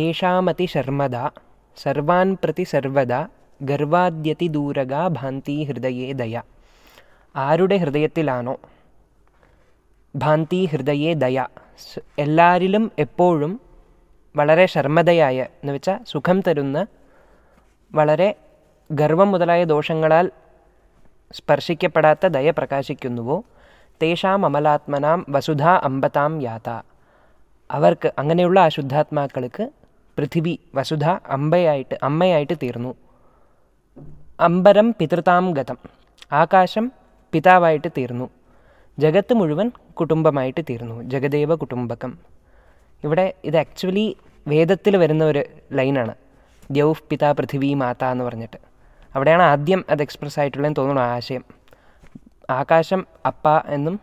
येषामतिशर्मदा സർവാൻ പ്രതി സർവദ ഗർവാദ്യതി ദൂരഗാ ഭാന്തി ഹൃദയേ ദയ ആരുടെ ഹൃദയത്തിലാണോ ഭാന്തി ഹൃദയേ ദയ എല്ലാവരിലും എപ്പോഴും വളരെ ശർമ്മദയായ എന്ന് വെച്ചാൽ സുഖം തരുന്ന വളരെ ഗർവം മുതലായ ദോഷങ്ങളാൽ സ്പർശിക്കപ്പെടാത്ത ദയ പ്രകാശിക്കുന്നുവോ തേഷാം അമലാത്മനാം വസുധാ അമ്പതാം യാത അവർക്ക് അങ്ങനെയുള്ള അശുദ്ധാത്മാക്കൾക്ക് ശുദ്ധാത്മാക്കൾക്ക് പൃഥിവി വസുധ അമ്പയായിട്ട് അമ്മയായിട്ട് തീർന്നു അമ്പരം പിതൃതാം ഗതം ആകാശം പിതാവായിട്ട് തീർന്നു ജഗത്ത് മുഴുവൻ കുടുംബമായിട്ട് തീർന്നു ജഗദേവ കുടുംബകം ഇവിടെ ഇത് ആക്ച്വലി വേദത്തിൽ വരുന്ന ഒരു ലൈനാണ് ദ്യൗഫ് പിത പൃഥിവി മാത എന്ന് പറഞ്ഞിട്ട് അവിടെയാണ് ആദ്യം അത് എക്സ്പ്രസ് ആയിട്ടുള്ളതെന്ന് തോന്നുന്നു ആശയം ആകാശം അപ്പ എന്നും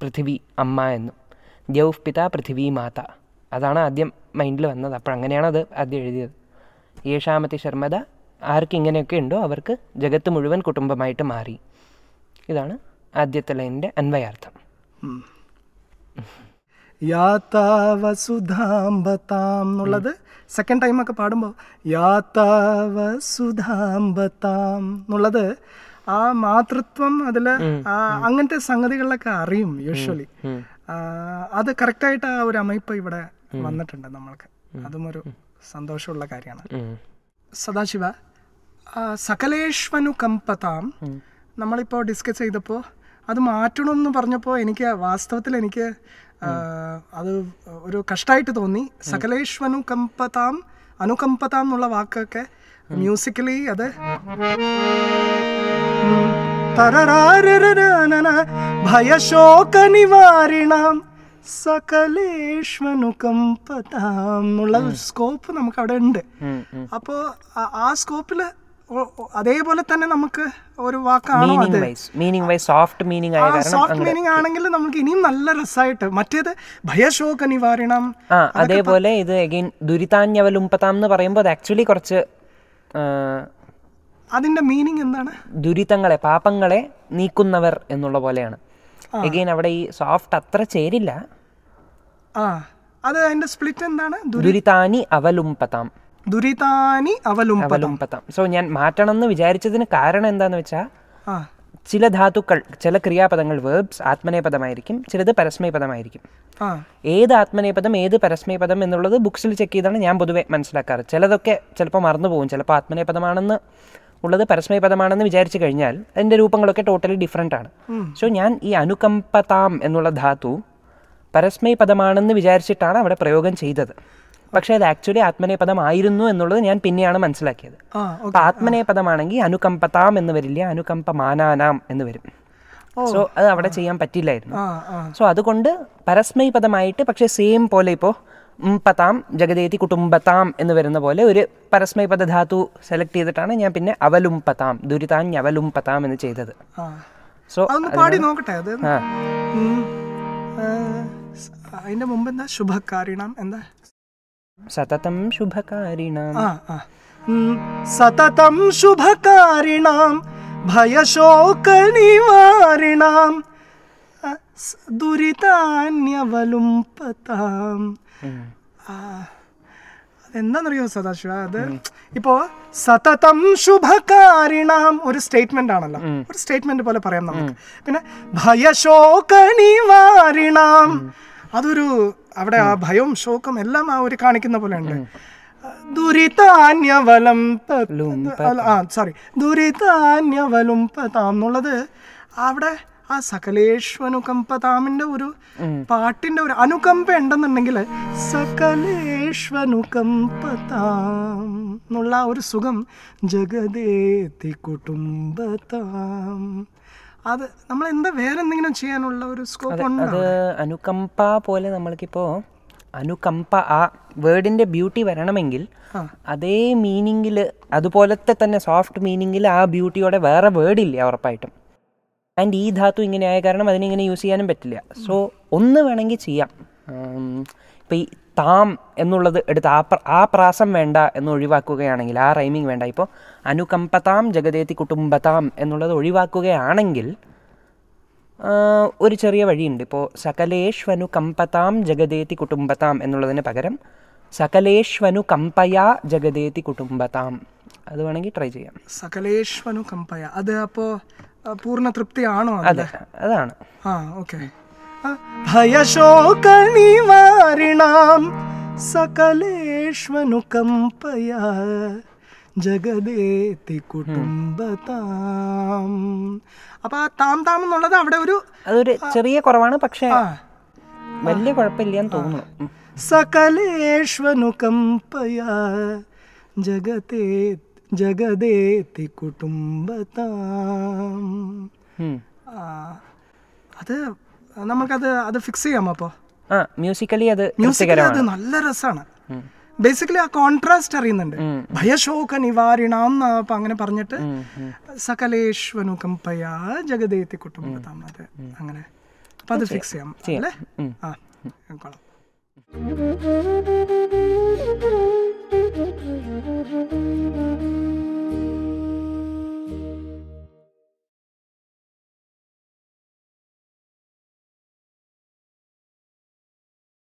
പൃഥിവി അമ്മ എന്നും ദ്യൗഫ് പിത പൃഥിവി മാത അതാണ് ആദ്യം മൈൻഡിൽ വന്നത് അപ്പോൾ അങ്ങനെയാണ് അത് ആദ്യം എഴുതിയത് യേശാമതി ശർമ്മത ആർക്ക് ഇങ്ങനെയൊക്കെ ഉണ്ടോ അവർക്ക് ജഗത്ത് മുഴുവൻ കുടുംബമായിട്ട് മാറി ഇതാണ് ആദ്യത്തെ ലൈനിൻ്റെ അന്വയാർത്ഥം എന്നുള്ളത് സെക്കൻഡ് ഒക്കെ പാടുമ്പോൾ എന്നുള്ളത് ആ മാതൃത്വം അതിൽ അങ്ങനത്തെ സംഗതികളിലൊക്കെ അറിയും യൂഷ്വലി അത് കറക്റ്റായിട്ട് ആ ഒരു അമയിപ്പ് ഇവിടെ വന്നിട്ടുണ്ട് നമ്മൾക്ക് അതും ഒരു സന്തോഷമുള്ള കാര്യമാണ് സദാശിവ സകലേഷ്വനു കമ്പതാം നമ്മളിപ്പോൾ ഡിസ്കസ് ചെയ്തപ്പോൾ അത് മാറ്റണം എന്ന് പറഞ്ഞപ്പോൾ എനിക്ക് വാസ്തവത്തിൽ എനിക്ക് അത് ഒരു കഷ്ടമായിട്ട് തോന്നി സകലേഷ്വനു കമ്പതാം അനുകമ്പതാം എന്നുള്ള വാക്കൊക്കെ മ്യൂസിക്കലി അത് തരരാരന ഭയശോക നിവാരിണം സകലേഷ്വനുകമ്പതാമുള്ള സ്കോപ്പ് നമുക്ക് അവിടെ ഉണ്ട് അപ്പോ ആ സ്കോപ്പില് അതേപോലെ തന്നെ നമുക്ക് ഒരു വാക്കാണോ ആണെങ്കിൽ നമുക്ക് ഇനിയും നല്ല രസമായിട്ട് മറ്റേത് ഭയശോക നിവാരണം അതേപോലെ ഇത് അഗൈൻ ദുരിതാന്യവലുംപതാം എന്ന് പറയുമ്പോൾ ആക്ച്വലി കുറച്ച് അതിന്റെ മീനിങ് എന്താണ് ദുരിതങ്ങളെ പാപങ്ങളെ നീക്കുന്നവർ എന്നുള്ള പോലെയാണ് എഗെയിൻ അവിടെ ഈ സോഫ്റ്റ് അത്ര ചേരില്ല ആ അത് അതിന്റെ സ്പ്ലിറ്റ് എന്താണ് ദുരിതാനി അവലുംപതാം ദുരിതാനി അവലുംപതാം സോ ഞാൻ മാറ്റണം എന്ന് വിചാരിച്ചതിന് കാരണം എന്താന്ന് വെച്ചാൽ ചില ധാതുക്കൾ ചില ക്രിയാപദങ്ങൾ വേർബ്സ് ആത്മനേപദമായിരിക്കും ചിലത് പരസ്മയപദമായിരിക്കും ഏത് ആത്മനേപദം ഏത് പരസ്മയപദം എന്നുള്ളത് ബുക്സിൽ ചെക്ക് ചെയ്താണ് ഞാൻ പൊതുവെ മനസ്സിലാക്കാറ് ചിലതൊക്കെ ചിലപ്പോൾ മറന്നു പോകും ചിലപ്പോൾ ആത്മനേപദമാണെന്ന് ഉള്ളത് പരസ്മയപദമാണെന്ന് വിചാരിച്ചു കഴിഞ്ഞാൽ അതിൻ്റെ രൂപങ്ങളൊക്കെ ടോട്ടലി ഡിഫറെൻ്റ് ആണ് സോ ഞാൻ ഈ അനുകമ്പതാം എന്നുള്ള ധാതു പരസ്മയപദമാണെന്ന് വിചാരിച്ചിട്ടാണ് അവിടെ പ്രയോഗം ചെയ്തത് പക്ഷേ അത് ആക്ച്വലി ആയിരുന്നു എന്നുള്ളത് ഞാൻ പിന്നെയാണ് മനസ്സിലാക്കിയത് അപ്പം ആത്മനേപദമാണെങ്കിൽ അനുകമ്പതാം എന്ന് വരില്ല അനുകമ്പമാനാനാം എന്ന് വരും സോ അത് അവിടെ ചെയ്യാൻ പറ്റില്ലായിരുന്നു സോ അതുകൊണ്ട് പരസ്മയപദമായിട്ട് പക്ഷേ സെയിം പോലെ ഇപ്പോൾ പതാം ജഗതേതി കുടുംബത്താം എന്ന് വരുന്ന പോലെ ഒരു പരസ്മൈപദ ധാതു സെലക്ട് ചെയ്തിട്ടാണ് ഞാൻ പിന്നെ അവലും പതാം ദുരിതാഞ്ഞവലും പതാം എന്ന് ചെയ്തത് സോ പാടി നോക്കട്ടെ അത് അതിന്റെ മുമ്പ് എന്താ ശുഭകാരിണം എന്താ സതതം ശുഭകാരിണം സതതം ശുഭകാരിണം ഭയശോക നിവാരിണം ദുരിതാന്യവലുംപതാം എന്താണെന്നറിയോ സദാശിവ അത് ഇപ്പോ സതതം ശുഭകാരിണാം ഒരു സ്റ്റേറ്റ്മെന്റ് ആണല്ലോ ഒരു സ്റ്റേറ്റ്മെന്റ് പോലെ പറയാം നമുക്ക് പിന്നെ ഭയശോകനിവാരിണാം അതൊരു അവിടെ ആ ഭയവും ശോകം എല്ലാം ആ ഒരു കാണിക്കുന്ന പോലെ ഉണ്ട് ദുരിതാന്യവലം സോറി ദുരിതാന്യവലും എന്നുള്ളത് അവിടെ ആ സകലേശ്വനുകമ്പതാമിന്റെ ഒരു പാട്ടിന്റെ ഒരു അനുകമ്പ ഉണ്ടെന്നുണ്ടെങ്കിൽ സകലേശ്വനുകമ്പതാം എന്നുള്ള ഒരു സുഖം ജഗതേത്തി കുടുംബതാം അത് നമ്മൾ എന്താ വേറെ എന്തെങ്കിലും ചെയ്യാനുള്ള ഒരു സ്കോപ്പ് ഉണ്ട് അനുകമ്പ പോലെ നമ്മൾക്കിപ്പോ അനുകമ്പ ആ വേർഡിന്റെ ബ്യൂട്ടി വരണമെങ്കിൽ അതേ മീനിങ്ങിൽ അതുപോലത്തെ തന്നെ സോഫ്റ്റ് മീനിങ്ങിൽ ആ ബ്യൂട്ടിയോടെ വേറെ വേർഡില്ല ഉറപ്പായിട്ടും ആൻഡ് ഈ ധാതു ഇങ്ങനെ ആയ കാരണം അതിനിങ്ങനെ യൂസ് ചെയ്യാനും പറ്റില്ല സോ ഒന്ന് വേണമെങ്കിൽ ചെയ്യാം ഇപ്പം ഈ താം എന്നുള്ളത് എടുത്ത് ആ ആ പ്രാസം വേണ്ട എന്ന് ഒഴിവാക്കുകയാണെങ്കിൽ ആ റൈമിങ് വേണ്ട ഇപ്പോൾ അനുകമ്പതാം ജഗതേത്തി കുടുംബതാം എന്നുള്ളത് ഒഴിവാക്കുകയാണെങ്കിൽ ഒരു ചെറിയ വഴിയുണ്ട് ഇപ്പോൾ കമ്പതാം ജഗതേത്തി കുടുംബതാം എന്നുള്ളതിന് പകരം കമ്പയാ ജഗതേത്തി കുടുംബതാം അത് വേണമെങ്കിൽ ട്രൈ ചെയ്യാം സകലേശ്വനു കമ്പയ അത് അപ്പോ പൂർണ്ണ തൃപ്തിയാണോ അതെ അതാണ് ആ ഓക്കെ സകലേശ്വനു കമ്പയ ജഗദേത്തി കുടുംബതാം അപ്പൊ ആ താം താം എന്നുള്ളത് അവിടെ ഒരു അതൊരു ചെറിയ കുറവാണ് പക്ഷേ വലിയ കുഴപ്പമില്ല എന്ന് തോന്നുന്നു കമ്പയ ജഗതേ ജഗദേത്തി കുടുംബത്താം അത് നമുക്കത് അത് ഫിക്സ് ചെയ്യാം അപ്പോ മ്യൂസിക്കലി അത് മ്യൂസിക്കലി അത് നല്ല രസമാണ് ബേസിക്കലി ആ കോൺട്രാസ്റ്റ് അറിയുന്നുണ്ട് ഭയശോക നിവാരണം അങ്ങനെ പറഞ്ഞിട്ട് സകലേശ്വനു കമ്പയ ജഗദേത്തി കുട്ടുമ്പതാം അത് അങ്ങനെ അപ്പൊ അത് ഫിക്സ് ചെയ്യാം അല്ലേ ആ കൊള്ളാം